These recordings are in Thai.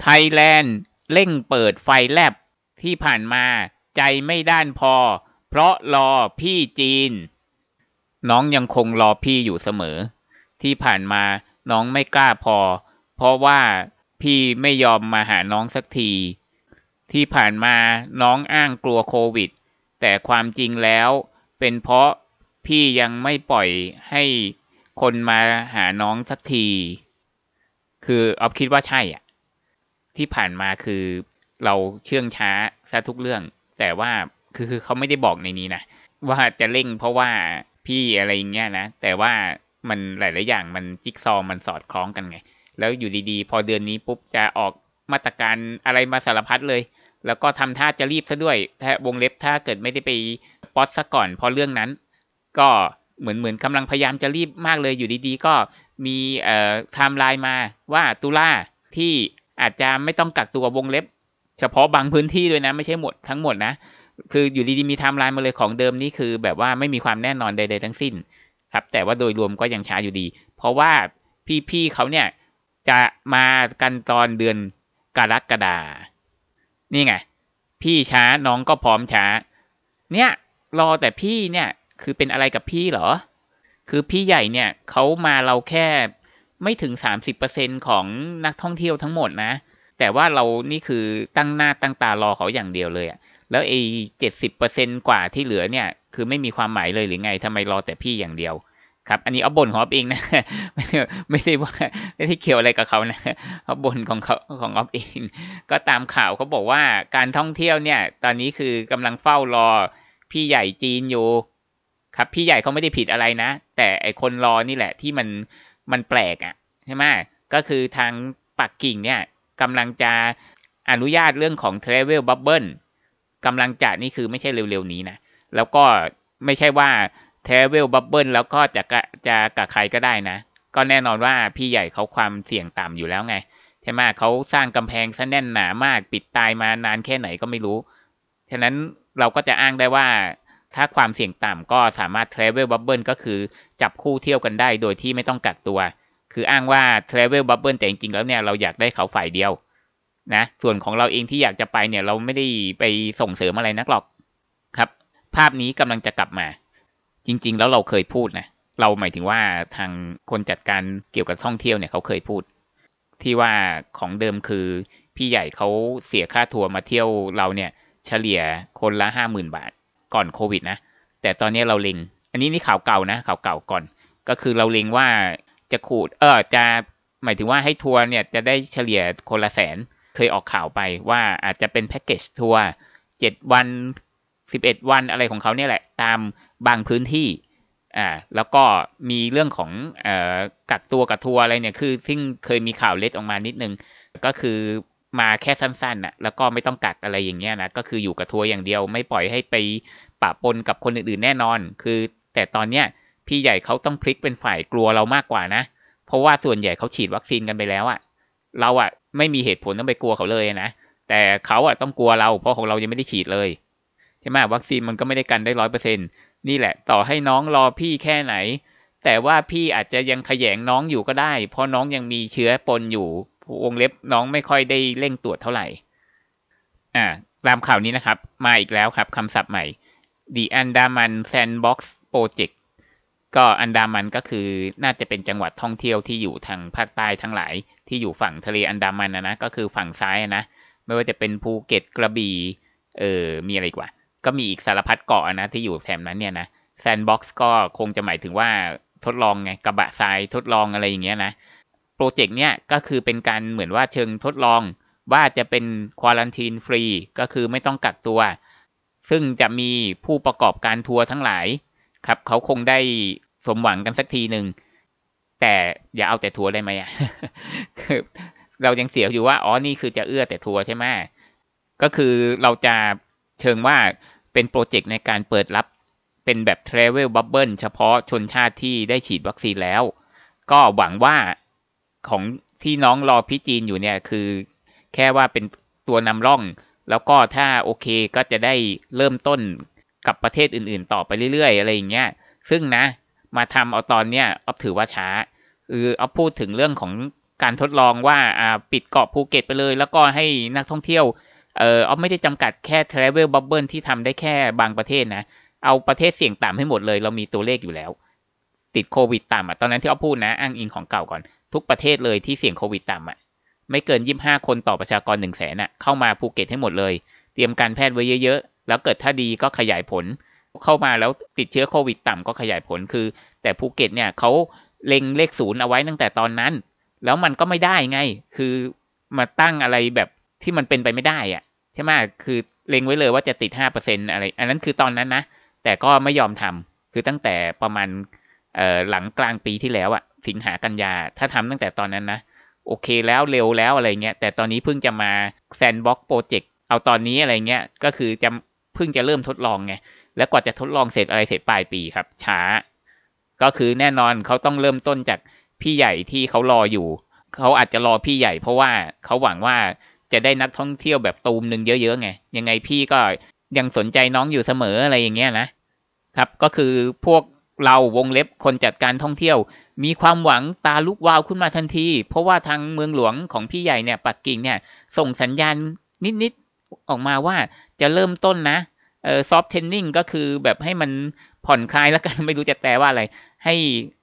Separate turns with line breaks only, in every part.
ไทยแลนด์เร่งเปิดไฟแลบที่ผ่านมาใจไม่ด้านพอเพราะรอพี่จีน น้องยังคงรอพี่อยู่เสมอ ที่ผ่านมาน้องไม่กล้าพอ เพราะว่าพี่ไม่ยอมมาหาน้องสักที ที่ผ่านมาน้องอ้างกลัวโควิด แต่ความจริงแล้วเป็นเพราะพี่ยังไม่ปล่อยให้คนมาหาน้องสักที คือออฟคิดว่าใช่อ่ะที่ผ่านมาคือเราเชื่องช้าซะทุกเรื่อง แต่ว่าคือคือเขาไม่ได้บอกในนี้นะว่าจะเร่งเพราะว่าพี่อะไรอย่างเงี้ยนะ แต่ว่ามันหลายๆอย่าง มันจิ๊กซอมันสอดคล้องกันไง แล้วอยู่ดีๆ พอเดือนนี้ปุ๊บจะออกมาตรการอะไรมาสารพัดเลย แล้วก็ทำท่าจะรีบซะด้วยถ้าวงเล็บถ้าเกิดไม่ได้ไปป๊อตซะก่อนพอเรื่องนั้น ก็เหมือนเหมือนกำลังพยายามจะรีบมากเลยอยู่ดีๆ ก็มีเอ่อไทม์ไลน์มาว่าตุลาที่อาจจะไม่ต้องกักตัววงเล็บ เฉพาะบางพื้นที่ด้วยนะไม่ใช่หมดทั้งหมดนะคืออยู่ดีๆมีไทม์ไลน์มาเลยของเดิมนี่คือ แบบว่าไม่มีความแน่นอนใด ๆทั้งสิ้น ครับ แต่ว่าโดยรวมก็ยังช้าอยู่ดี เพราะว่าพี่ๆเขาเนี่ยจะมากันตอนเดือนกรกฎานี่ไง พี่ช้าน้องก็พร้อมช้า เนี่ยรอแต่พี่เนี่ยคือเป็นอะไรกับพี่เหรอ คือพี่ใหญ่เนี่ยเขามาเราแค่ไม่ถึง30%ของนักท่องเที่ยวทั้งหมดนะ แต่ว่าเรานี่คือตั้งหน้าตั้งตารอเขาอย่างเดียวเลยอะแล้วไอ้เจ็ดสิบเปอร์เซ็นกว่าที่เหลือเนี่ย คือไม่มีความหมายเลยหรือไงทำไมรอแต่พี่อย่างเดียว ครับ อันนี้เอาบนของออฟเองนะ ไม่ใช่ว่าไม่ได้เกี่ยวอะไรกับเขานะเอาบนของเขาของออฟเอง ก็ตามข่าวเขาบอกว่าการท่องเที่ยวเนี่ย ตอนนี้คือกำลังเฝ้ารอ พี่ใหญ่จีนอยู่ ครับ พี่ใหญ่เขาไม่ได้ผิดอะไรนะ แต่ไอคนรอนี่แหละที่มันมันแปลกอ่ะใช่ไหมก็คือทางปักกิ่งเนี่ยกำลังจะอนุญาตเรื่องของ Travel Bubble กำลังจะนี่คือไม่ใช่เร็วๆ นี้นะแล้วก็ไม่ใช่ว่า Travel Bubble แล้วก็จะจะกับใครก็ได้นะก็แน่นอนว่าพี่ใหญ่เขาความเสี่ยงต่ำอยู่แล้วไงใช่ไหมเขาสร้างกำแพงซะแน่นหนามากปิดตายมานานแค่ไหนก็ไม่รู้ ฉะนั้นเราก็จะอ้างได้ว่าถ้าความเสี่ยงต่ำก็สามารถ Travel Bubble ก็คือ จับคู่เที่ยวกันได้โดยที่ไม่ต้องกักตัว คืออ้างว่า Travel Bubble แต่จริงๆแล้วเนี่ยเราอยากได้เขาฝ่ายเดียว นะ ส่วนของเราเองที่อยากจะไปเนี่ย เราไม่ได้ไปส่งเสริมอะไรนักหรอกครับ ภาพนี้กำลังจะกลับมา จริง ๆ แล้วเราเคยพูดนะเราหมายถึงว่าทางคนจัดการเกี่ยวกับท่องเที่ยวเนี่ยเขาเคยพูด ที่ว่าของเดิมคือพี่ใหญ่เขาเสียค่าทัวร์มาเที่ยวเราเนี่ย เฉลี่ยคนละห้าหมื่นบาทก่อนโควิดนะแต่ตอนนี้เราเล็งอันนี้นี่ข่าวเก่านะข่าวเก่าก่อน ก็คือเราเล็งว่าจะขูดเออจะหมายถึงว่าให้ทัวร์เนี่ยจะได้เฉลี่ยคนละแสนเคยออกข่าวไปว่าอาจจะเป็นแพ็กเกจทัวร์เจ็ดวันสิบเอ็ดวัน อะไรของเขาเนี่ยแหละ ตามบางพื้นที่อ่าแล้วก็มีเรื่องของเอกักตัวกับทัวร์อะไรเนี่ยคือซึ่งเคยมีข่าวเล็ดออกมานิดนึง ก็คือมาแค่สั้นๆนะแล้วก็ไม่ต้องกักอะไรอย่างเงี้ยนะก็คืออยู่กับทัวร์อย่างเดียวไม่ปล่อยให้ไปปะปนกับคนอื่นๆแน่นอน คือแต่ตอนเนี้ยพี่ใหญ่เขาต้องพลิกเป็นฝ่ายกลัวเรามากกว่านะ เพราะว่าส่วนใหญ่เขาฉีดวัคซีนกันไปแล้วอะเราอะไม่มีเหตุผลต้องไปกลัวเขาเลยนะแต่เขาอะต้องกลัวเรา เพราะของเรายังไม่ได้ฉีดเลยใช่ไหมวัคซีนมันก็ไม่ได้กันได้ร้อยเปอร์เซ็นนี่แหละต่อให้น้องรอพี่แค่ไหน แต่ว่าพี่อาจจะยังขยงน้องอยู่ก็ได้ เพราะน้องยังมีเชื้อปนอยู่วงเล็บน้องไม่ค่อยได้เร่งตรวจเท่าไหร่อ่าตามข่าวนี้นะครับ มาอีกแล้วครับคำศัพท์ใหม่ The Andaman Sandbox Project ก็อันดามันก็คือน่าจะเป็นจังหวัดท่องเที่ยวที่อยู่ทางภาคใต้ทั้งหลาย ที่อยู่ฝั่งทะเลอันดามันนะนะก็คือฝั่งซ้ายนะไม่ว่าจะเป็นภูเก็ตกระบี่เออมีอะไรกว่า ก็มีอีกสารพัดเกาะนะที่อยู่แถบนั้นเนี่ยนะแซนด์บ็อกซ์ก็คงจะหมายถึงว่าทดลองไงกระบะทรายทดลองอะไรอย่างเงี้ยนะโปรเจกต์เนี้ยก็คือเป็นการเหมือนว่าเชิงทดลองว่าจะเป็นควอลันทีนฟรีก็คือไม่ต้องกักตัว ซึ่งจะมีผู้ประกอบการทัวร์ทั้งหลาย ครับเขาคงได้สมหวังกันสักทีหนึ่งแต่อย่าเอาแต่ทัวร์ได้ไหมอ่ะเรายังเสียอยู่ว่าอ๋อนี่คือจะเอื้อแต่ทัวร์ใช่ไหมก็คือเราจะเชิงว่าเป็นโปรเจกต์ในการเปิดรับเป็นแบบ Travel Bubble เฉพาะชนชาติที่ได้ฉีดวัคซีนแล้ว ก็หวังว่าของที่น้องรอพี่จีนอยู่เนี่ยคือแค่ว่าเป็นตัวนำร่อง แล้วก็ถ้าโอเคก็จะได้เริ่มต้นกับประเทศอื่นๆต่อไปเรื่อยๆ อะไรอย่างเงี้ยซึ่งนะ มาทำเอาตอนเนี้ยออฟถือว่าช้าคือออฟพูดถึงเรื่องของการทดลองว่าอ่าปิดเกาะภูเก็ตไปเลย แล้วก็ให้นักท่องเที่ยวเอ่อออฟไม่ได้จำกัดแค่ Travel Bubble ที่ทำได้แค่บางประเทศนะ เอาประเทศเสี่ยงต่ำให้หมดเลย เรามีตัวเลขอยู่แล้วติดโควิดต่ำอ่ะตอนนั้นที่ออฟพูดนะอ้างอิงของเก่าก่อนทุกประเทศเลยที่เสี่ยงโควิดต่ำอะ่ะไม่เกินยิห้าคนต่อประชากรหนึ่งแสนอ่ะเข้ามาภูเก็ตให้หมดเลย เตรียมการแพทย์ไว้เยอะๆ แล้วเกิดถ้าดีก็ขยายผลเข้ามาแล้วติดเชื้อโควิดต่ำก็ขยายผลคือแต่ภูเก็ตเนี่ยเขาเล็งเลขศูนย์เอาไว้ตั้งแต่ตอนนั้น แล้วมันก็ไม่ได้ไง คือมาตั้งอะไรแบบที่มันเป็นไปไม่ได้อ่ะใช่ไหมคือเล็งไว้เลยว่าจะติดห้าเปอร์เซ็นอะไร อันนั้นคือตอนนั้นนะ แต่ก็ไม่ยอมทำคือตั้งแต่ประมาณหลังกลางปีที่แล้วอ่ะสิงหากันยา ถ้าทำตั้งแต่ตอนนั้นนะ โอเคแล้วเร็วแล้วอะไรเงี้ย แต่ตอนนี้เพิ่งจะมาแซนด์บ็อกซ์โปรเจกต์ เอาตอนนี้อะไรเงี้ย ก็คือจะเพิ่งจะเริ่มทดลองไง แล้วกว่าจะทดลองเสร็จอะไรเสร็จปลายปีครับ ช้า ก็คือแน่นอนเขาต้องเริ่มต้นจากพี่ใหญ่ที่เขารออยู่ เขาอาจจะรอพี่ใหญ่ เพราะว่าเขาหวังว่าจะได้นักท่องเที่ยวแบบตูมหนึ่งเยอะๆไง ยังไงพี่ก็ยังสนใจน้องอยู่เสมออะไรอย่างเงี้ยนะ ครับ ก็คือพวกเราวงเล็บคนจัดการท่องเที่ยวมีความหวังตาลุกวาวขึ้นมาทันที เพราะว่าทางเมืองหลวงของพี่ใหญ่เนี่ยปักกิ่งเนี่ย ส่งสัญญาณนิดๆออกมาว่าจะเริ่มต้นนะ เออซอฟเทนนิ่งก็คือแบบให้มันผ่อนคลายแล้วกันไม่รู้จะแปลว่าอะไร ให้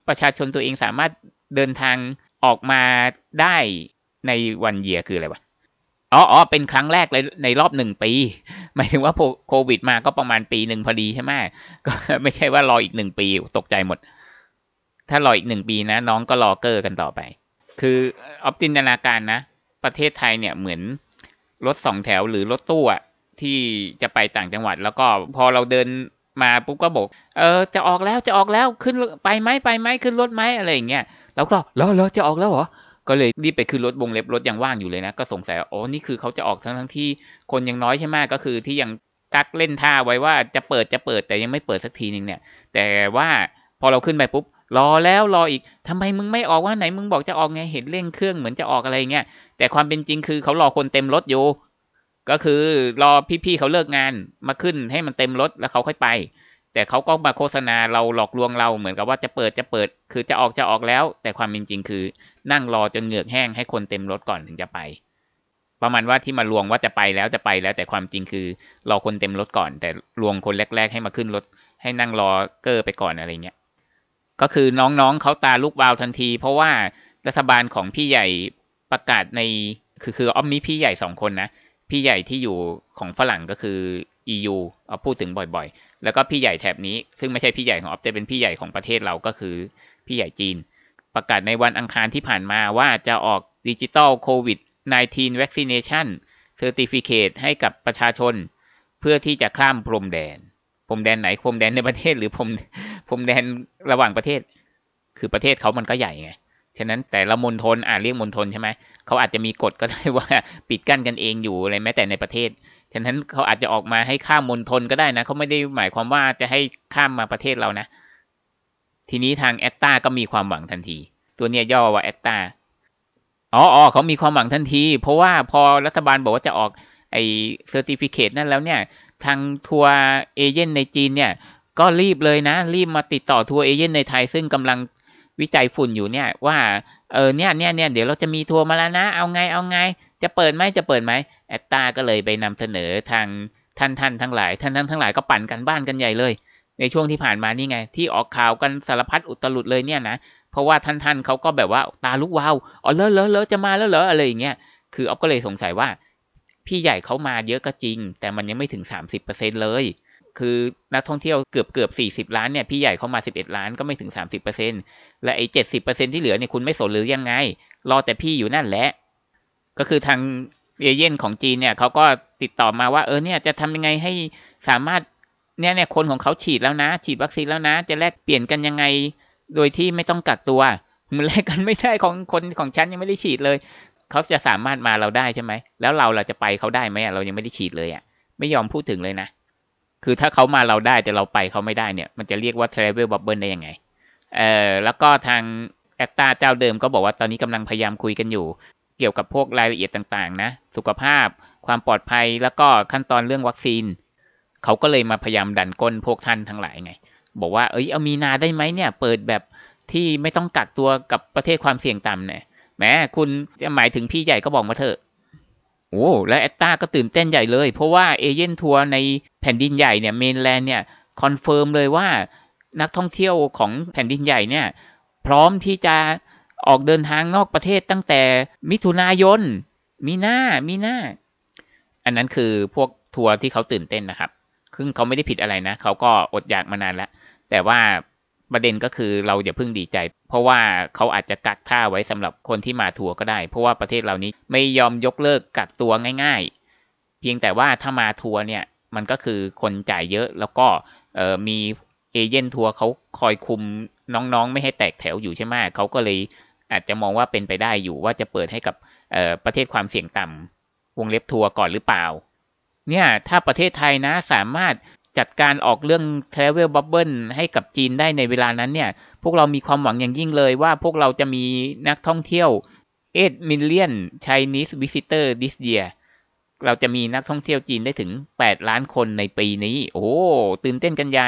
ประชาชนตัวเองสามารถเดินทางออกมาได้ในวันเยียคืออะไรวะอ๋ออ๋อเป็นครั้งแรกเลยในรอบหนึ่งปีหมายถึงว่าโควิด มาก็ประมาณปีหนึ่งพอดีใช่ไหมก็ไม่ใช่ว่ารออีกหนึ่งปีตกใจหมดถ้ารออีกหนึ่งปีนะ น้องก็รอเกอร์กันต่อไป คือออฟตินนาการนะ ประเทศไทยเนี่ยเหมือนรถสองแถวหรือรถตู้อะที่จะไปต่างจังหวัด แล้วก็พอเราเดินมาปุ๊บก็บอกเออจะออกแล้วจะออกแล้วขึ้นไปไหมไปไหมขึ้นรถไหมอะไรอย่างเงี้ยแล้วก็แล้วแล้วจะออกแล้วเหรอก็เลยรีบไปขึ้นรถวงเล็บรถยังว่างอยู่เลยนะ ก็สงสัยโอ้นี่คือเขาจะออกทั้งทั้งที่คนยังน้อยใช่ไหมก็คือที่ยังกักเล่นท่าไว้ว่าจะเปิดจะเปิดแต่ยังไม่เปิดสักทีนึงเนี่ย แต่ว่าพอเราขึ้นไปปุ๊บรอแล้วรออีกทำไมมึงไม่ออกว่าไหนมึงบอกจะออกไงเห็นเร่งเครื่องเหมือนจะออกอะไรเงี้ย แต่ความเป็นจริงคือเขารอคนเต็มรถอยู่ ก็คือรอพี่ๆเขาเลิกงานมาขึ้น ให้มันเต็มรถแล้วเขาค่อยไป แต่เขาก็มาโฆษณาเราหลอกลวงเราเหมือนกับว่าจะเปิดจะเปิดคือจะออกจะออกแล้ว แต่ความเป็นจริงคือ นั่งรอจนเหงือกแห้งให้คนเต็มรถก่อนถึงจะไป ประมาณว่าที่มาลวงว่าจะไปแล้วจะไปแล้ว แต่ความจริงคือรอคนเต็มรถก่อน แต่ลวงคนแรก ๆ ให้มาขึ้นรถให้นั่งรอเกอร์ไปก่อนอะไรเงี้ยก็คือน้องๆเขาตาลูกวาวทันที เพราะว่ารัฐบาลของพี่ใหญ่ประกาศใน คือคืออ้อมมีพี่ใหญ่สองคนนะ พี่ใหญ่ที่อยู่ของฝรั่งก็คือ EU เอาพูดถึงบ่อยๆ แล้วก็พี่ใหญ่แถบนี้ซึ่งไม่ใช่พี่ใหญ่ของออฟแต่เป็นพี่ใหญ่ของประเทศเราก็คือพี่ใหญ่จีน ประกาศในวันอังคารที่ผ่านมาว่าจะออกดิจิตอลโควิด -19 Vaccination Certificate ให้กับประชาชน เพื่อที่จะข้ามพรมแดนพรมแดนไหนพรมแดนในประเทศหรือพรมพรมแดนระหว่างประเทศ คือประเทศเขามันก็ใหญ่ไงฉะนั้นแต่ละมณฑลอ่าเรียกมณฑลใช่ไหมเขาอาจจะมีกฎก็ได้ว่า ปิดกั้นกันเองอยู่อะไรแม้แต่ในประเทศฉะนั้นเขาอาจจะออกมาให้ข้ามมณฑลก็ได้นะเขาไม่ได้หมายความว่าจะให้ข้ามมาประเทศเรานะ ทีนี้ทางแอตตาก็มีความหวังทันที ตัวเนี้ยย่อว่าแอตตาอ๋ออ๋อเขามีความหวังทันที เพราะว่าพอรัฐบาลบอกว่าจะออก ไอเซอร์ติฟิเคตนั่นแล้วเนี่ยทางทัวร์เอเจนต์ในจีนเนี่ยก็รีบเลยนะ รีบมาติดต่อทัวร์เอเจนต์ในไทย ซึ่งกำลังวิจัยฝุ่นอยู่เนี่ยว่าเออเนี่ยเนี่ยเนี่ยเดี๋ยวเราจะมีทัวร์มาแล้วนะเอาไงเอาไงจะเปิดไหมจะเปิดไหมแอตตาก็เลยไปนำเสนอทางท่านท่านทั้งหลาย ท่านท่านทั้งหลายก็ปั่นกันบ้านกันใหญ่เลย ในช่วงที่ผ่านมานี่ไง ที่ออกข่าวกันสารพัดอุตลุดเลยเนี่ยนะเพราะว่าท่านท่านเขาก็แบบว่าตาลุกวาวอ๋อเลอะเลอะเลอะจะมาแล้วเหรออะไรอย่างเงี้ยคือออฟก็เลยสงสัยว่าพี่ใหญ่เขามาเยอะก็จริง แต่มันยังไม่ถึง 30%เลย คือนักท่องเที่ยวเกือบเกือบ40ล้านเนี่ยพี่ใหญ่เขามา 11ล้านก็ไม่ถึง 30%และไอ้70%ที่เหลือเนี่ยคุณไม่สนหรือยังไง รอแต่พี่อยู่นั่นแหละ ก็คือทางเอเย่นของจีนเนี่ยเขาก็ติดต่อมาว่า เออเนี่ยจะทำยังไงให้สามารถเนี่ยเนี่ยคนของเขาฉีดแล้วนะฉีดวัคซีนแล้วนะ จะแลกเปลี่ยนกันยังไง โดยที่ไม่ต้องกักตัวมันแลกกันไม่ได้ของคนของฉันยังไม่ได้ฉีดเลยเขาจะสามารถมาเราได้ใช่ไหม แล้วเราเราจะไปเขาได้ไหมเรายังไม่ได้ฉีดเลยอ่ะ ไม่ยอมพูดถึงเลยนะ คือถ้าเขามาเราได้แต่เราไปเขาไม่ได้เนี่ย มันจะเรียกว่า travel bubble ได้ยังไง เอ่อแล้วก็ทางแอตตาเจ้าเดิมก็บอกว่าตอนนี้กำลังพยายามคุยกันอยู่ เกี่ยวกับพวกรายละเอียดต่างๆ นะ สุขภาพ ความปลอดภัย แล้วก็ขั้นตอนเรื่องวัคซีน เขาก็เลยมาพยายามดันก้นพวกท่านทั้งหลายไง บอกว่า เอ้ย เอามีนาได้ไหมเนี่ย เปิดแบบที่ไม่ต้องกักตัวกับประเทศความเสี่ยงต่ำเนี่ยแหมคุณจะหมายถึงพี่ใหญ่ก็บอกมาเถอะโอ้และแอตตาก็ตื่นเต้นใหญ่เลย เพราะว่าเอเจนทัวร์ในแผ่นดินใหญ่เนี่ย เมนแลนด์เนี่ย คอนเฟิร์มเลยว่านักท่องเที่ยวของแผ่นดินใหญ่เนี่ย พร้อมที่จะออกเดินทางนอกประเทศตั้งแต่มิถุนายน มีหน้ามีหน้า อันนั้นคือพวกทัวร์ที่เขาตื่นเต้นนะครับซึ่งเขาไม่ได้ผิดอะไรนะ เขาก็อดอยากมานานแล้วแต่ว่าประเด็นก็คือเราอย่าเพิ่งดีใจ เพราะว่าเขาอาจจะกักท่าไว้สำหรับคนที่มาทัวร์ก็ได้ เพราะว่าประเทศเหล่านี้ไม่ยอมยกเลิกกักตัวง่าย ๆ เพียงแต่ว่าถ้ามาทัวร์เนี่ยมันก็คือคนจ่ายเยอะแล้วก็มีเอเจนต์ทัวร์เขาคอยคุมน้องๆ ไม่ให้แตกแถวอยู่ใช่ไหมเขาก็เลย อาจจะมองว่าเป็นไปได้อยู่ ว่าจะเปิดให้กับประเทศความเสี่ยงต่ำ วงเล็บทัวร์ก่อนหรือเปล่า เนี่ยถ้าประเทศไทยนะสามารถจัดการออกเรื่อง Travel Bubble ให้กับจีนได้ในเวลานั้น เนี่ย พวกเรามีความหวังอย่างยิ่งเลยว่าพวกเราจะมีนักท่องเที่ยว 8 million Chinese visitor this year เราจะมีนักท่องเที่ยวจีนได้ถึง 8 ล้านคนในปีนี้ โอ้ ตื่นเต้นกันใหญ่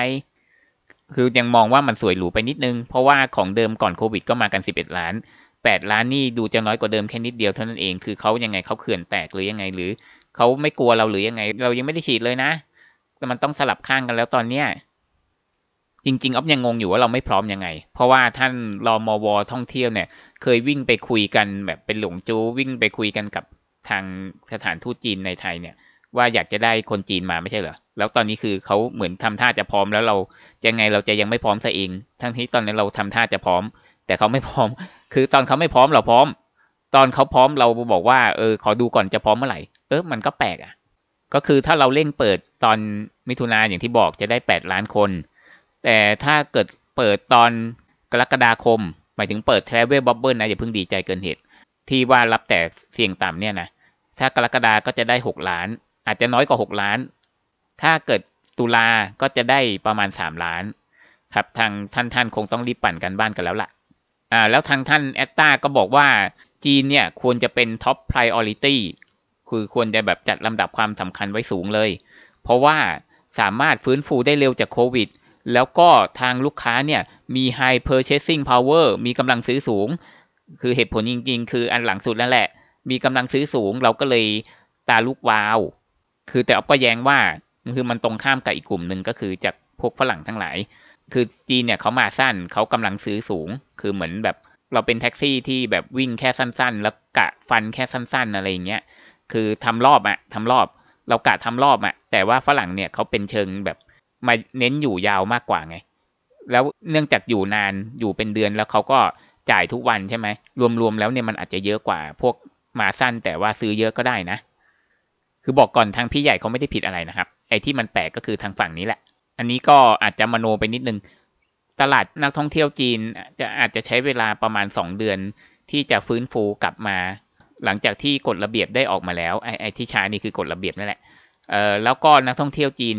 คือยังมองว่ามันสวยหรูไปนิดนึง เพราะว่าของเดิมก่อนโควิดก็มากัน 11 ล้าน 8 ล้านนี่ดูจะน้อยกว่าเดิมแค่นิดเดียวเท่านั้นเอง คือเขายังไงเขาเขื่อนแตกหรือยังไงหรือเขาไม่กลัวเราหรือยังไง เรายังไม่ได้ฉีดเลยนะมันต้องสลับข้างกันแล้วตอนเนี้ยจริงๆอ๊อฟยังงงอยู่ว่าเราไม่พร้อมยังไง เพราะว่าท่านรอมวท่องเที่ยวเนี่ย เคยวิ่งไปคุยกันแบบเป็นหลงจูวิ่งไปคุยกันกับทางสถานทูตจีนในไทยเนี่ย ว่าอยากจะได้คนจีนมาไม่ใช่เหรอแล้วตอนนี้คือเขาเหมือนทำท่าจะพร้อมแล้วเราจะ ไงเราจะยังไม่พร้อมซะเอง ทั้งที่ตอนนี้เราทำท่าจะพร้อม แต่เขาไม่พร้อม คือตอนเขาไม่พร้อมเราพร้อม ตอนเขาพร้อมเราบอกว่าเออ ขอดูก่อนจะพร้อมเมื่อไหร่ เออมันก็แปลกอะก็คือถ้าเราเร่งเปิดตอนมิถุนาอย่างที่บอกจะได้ 8 ล้านคน แต่ถ้าเกิดเปิดตอนกรกฎาคม หมายถึงเปิดแทรเวลบับเบิลนะอย่าเพิ่งดีใจเกินเหตุที่ว่ารับแต่เสี่ยงต่ำเนี่ยนะถ้ากรกฎาก็จะได้ 6 ล้าน อาจจะน้อยกว่า 6 ล้าน ถ้าเกิดตุลาก็จะได้ประมาณ 3 ล้าน ครับทางท่านท่านคงต้องรีบปั่นกันบ้านกันแล้วละ่ะ อ่า แล้วทางท่านแอตตาก็บอกว่าจีนเนี่ยควรจะเป็นท็อปไพรออริตี้คือควรจะแบบจัดลำดับความสำคัญไว้สูงเลย เพราะว่าสามารถฟื้นฟูได้เร็วจากโควิด แล้วก็ทางลูกค้าเนี่ยมี high purchasing power มีกำลังซื้อสูง คือเหตุผลจริงๆ คืออันหลังสุดนั่นแหละ มีกำลังซื้อสูงเราก็เลยตาลุกวาว คือแต่ออฟก็แย้งว่าคือมันตรงข้ามกับอีกกลุ่มหนึ่งก็คือจากพวกฝรั่งทั้งหลาย คือจีนเนี่ยเขามาสั้นเขากำลังซื้อสูง คือเหมือนแบบเราเป็นแท็กซี่ที่แบบวิ่งแค่สั้น ๆ แล้วกะฟันแค่สั้นๆ อะไรอย่างเงี้ยคือทำรอบอะทำรอบ เรากะทำรอบอะแต่ว่าฝรั่งเนี่ยเขาเป็นเชิงแบบมาเน้นอยู่ยาวมากกว่าไง แล้วเนื่องจากอยู่นานอยู่เป็นเดือนแล้วเขาก็จ่ายทุกวันใช่ไหมรวมๆแล้วเนี่ยมันอาจจะเยอะกว่าพวกมาสั้นแต่ว่าซื้อเยอะก็ได้นะ คือบอกก่อนทางพี่ใหญ่เขาไม่ได้ผิดอะไรนะครับ ไอ้ที่มันแปลกก็คือทางฝั่งนี้แหละ อันนี้ก็อาจจะมโนไปนิดนึง ตลาดนักท่องเที่ยวจีนจะอาจจะใช้เวลาประมาณสองเดือนที่จะฟื้นฟูกลับมาหลังจากที่กฎระเบียบได้ออกมาแล้วไอ้ไอที่ช้นี่คือกฎระเบียบนั่นแหละเออแล้วก็นักท่องเที่ยวจีน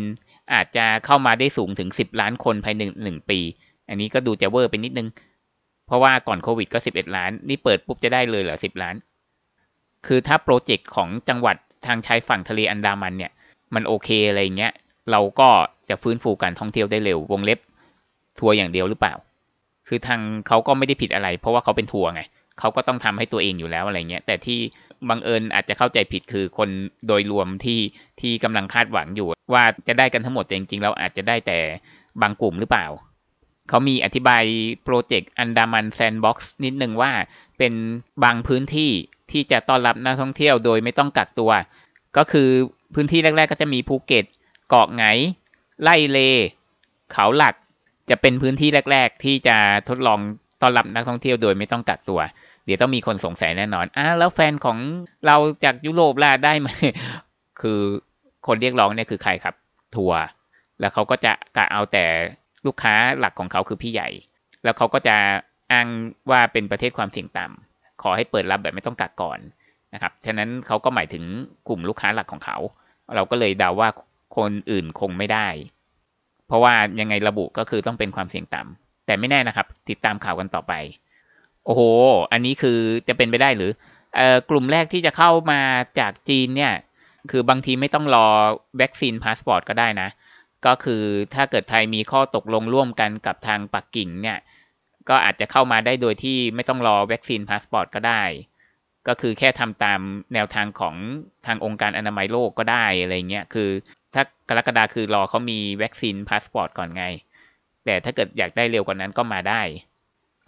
อาจจะเข้ามาได้สูงถึง 10 ล้านคนภายในหนึ่งปี อันนี้ก็ดูจะเวอร์ไปนิดนึง เพราะว่าก่อนโควิดก็ 11 ล้าน นี่เปิดปุ๊บจะได้เลยเหรอ 10 ล้าน คือถ้าโปรเจกต์ของจังหวัดทางชายฝั่งทะเลอันดามันเนี่ย มันโอเคอะไรเงี้ย เราก็จะฟื้นฟูการท่องเที่ยวได้เร็ว วงเล็บทัวร์อย่างเดียวหรือเปล่า คือทางเขาก็ไม่ได้ผิดอะไร เพราะว่าเขาเป็นทัวร์ไงเขาก็ต้องทำให้ตัวเองอยู่แล้วอะไรเงี้ย แต่ที่บังเอิญอาจจะเข้าใจผิดคือคนโดยรวมที่ที่กำลังคาดหวังอยู่ว่าจะได้กันทั้งหมดแต่จริงๆเราอาจจะได้แต่บางกลุ่มหรือเปล่า เขามีอธิบายโปรเจกต์อันดามันแซนด์บ็อกซ์นิดนึงว่าเป็นบางพื้นที่ที่จะต้อนรับนักท่องเที่ยวโดยไม่ต้องกักตัว ก็คือพื้นที่แรก ๆ ก็จะมีภูเก็ต เกาะไงไล่เลเขาหลักจะเป็นพื้นที่แรก ๆ ที่จะทดลองต้อนรับนักท่องเที่ยวโดยไม่ต้องกักตัว เดี๋ยวต้องมีคนสงสัยแน่นอนอ่ะแล้วแฟนของเราจากยุโรปล่ะได้ไหม คือคนเรียกร้องเนี่ยคือใครครับ ทัวร์ แล้วเขาก็จะกะเอาแต่ลูกค้าหลักของเขาคือพี่ใหญ่ แล้วเขาก็จะอ้างว่าเป็นประเทศความเสี่ยงต่ำ ขอให้เปิดรับแบบไม่ต้องกักก่อนนะครับ ฉะนั้นเขาก็หมายถึงกลุ่มลูกค้าหลักของเขา เราก็เลยเดาว่าคนอื่นคงไม่ได้ เพราะว่ายังไงระบุก็คือต้องเป็นความเสี่ยงต่ำแต่ไม่แน่นะครับ ติดตามข่าวกันต่อไป โอ้โห อันนี้คือจะเป็นไปได้หรือเอ่อกลุ่มแรกที่จะเข้ามาจากจีนเนี่ย คือบางทีไม่ต้องรอวัคซีนพาสปอร์ตก็ได้นะ ก็คือถ้าเกิดไทยมีข้อตกลงร่วมกันกับทางปักกิ่งเนี่ย ก็อาจจะเข้ามาได้โดยที่ไม่ต้องรอวัคซีนพาสปอร์ตก็ได้ ก็คือแค่ทำตามแนวทางของทางองค์การอนามัยโลกก็ได้อะไรเงี้ยคือ ถ้ากรกฎาคือรอเขามีวัคซีนพาสปอร์ตก่อนไงแต่ถ้าเกิดอยากได้เร็วกว่านั้นก็มาได้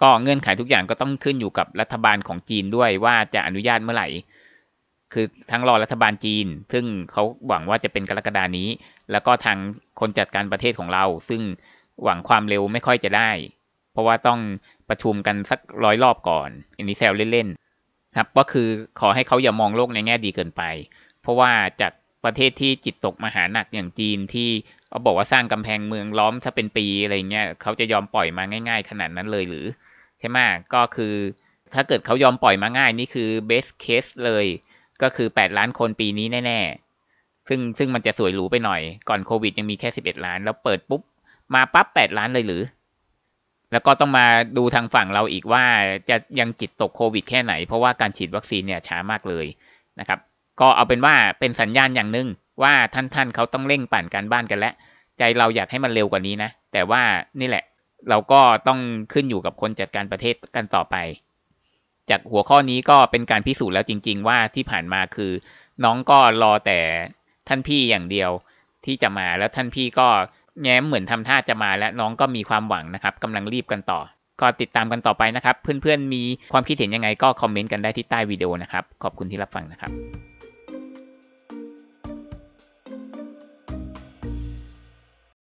ก็เงื่อนไขทุกอย่างก็ต้องขึ้นอยู่กับรัฐบาลของจีนด้วยว่าจะอนุญาตเมื่อไหร่ คือทั้งรอรัฐบาลจีน ซึ่งเขาหวังว่าจะเป็นกรกฎานี้ แล้วก็ทางคนจัดการประเทศของเราซึ่งหวังความเร็วไม่ค่อยจะได้ เพราะว่าต้องประชุมกันสักร้อยรอบก่อน อันนี้แซวเล่นๆ ครับ ก็คือขอให้เขาอย่ามองโลกในแง่ดีเกินไป เพราะว่าจากประเทศที่จิตตกมหาหนักอย่างจีนที่เขาบอกว่าสร้างกำแพงเมืองล้อมซะเป็นปีอะไรเงี้ยเขาจะยอมปล่อยมาง่ายๆ ขนาดนั้นเลยหรือ ใช่ไหมก็คือถ้าเกิดเขายอมปล่อยมาง่ายนี่คือเบสเคสเลย ก็คือ8ล้านคนปีนี้แน่ๆ ซึ่งซึ่งมันจะสวยหรูไปหน่อยก่อนโควิดยังมีแค่ 11 ล้าน แล้วเปิดปุ๊บ มาปั๊บ8ล้านเลยหรือแล้วก็ต้องมาดูทางฝั่งเราอีกว่าจะยังจิตตกโควิดแค่ไหน เพราะว่าการฉีดวัคซีนเนี่ยช้ามากเลยนะครับก็เอาเป็นว่าเป็นสัญญาณอย่างหนึ่งว่าท่านท่านเขาต้องเร่งปั่นการบ้านกันแล้วใจเราอยากให้มันเร็วกว่านี้นะแต่ว่านี่แหละ เราก็ต้องขึ้นอยู่กับคนจัดการประเทศกันต่อไป จากหัวข้อนี้ก็เป็นการพิสูจน์แล้วจริง ๆ ว่าที่ผ่านมาคือ น้องก็รอแต่ท่านพี่อย่างเดียว ที่จะมาแล้วท่านพี่ก็แง้มเหมือนทำท่าจะมาแล้วน้องก็มีความหวังนะครับ กำลังรีบกันต่อ ก็ติดตามกันต่อไปนะครับ เพื่อนๆมีความคิดเห็นยังไงก็คอมเมนต์กันได้ที่ใต้วิดีโอนะครับ ขอบคุณที่รับฟังนะครับ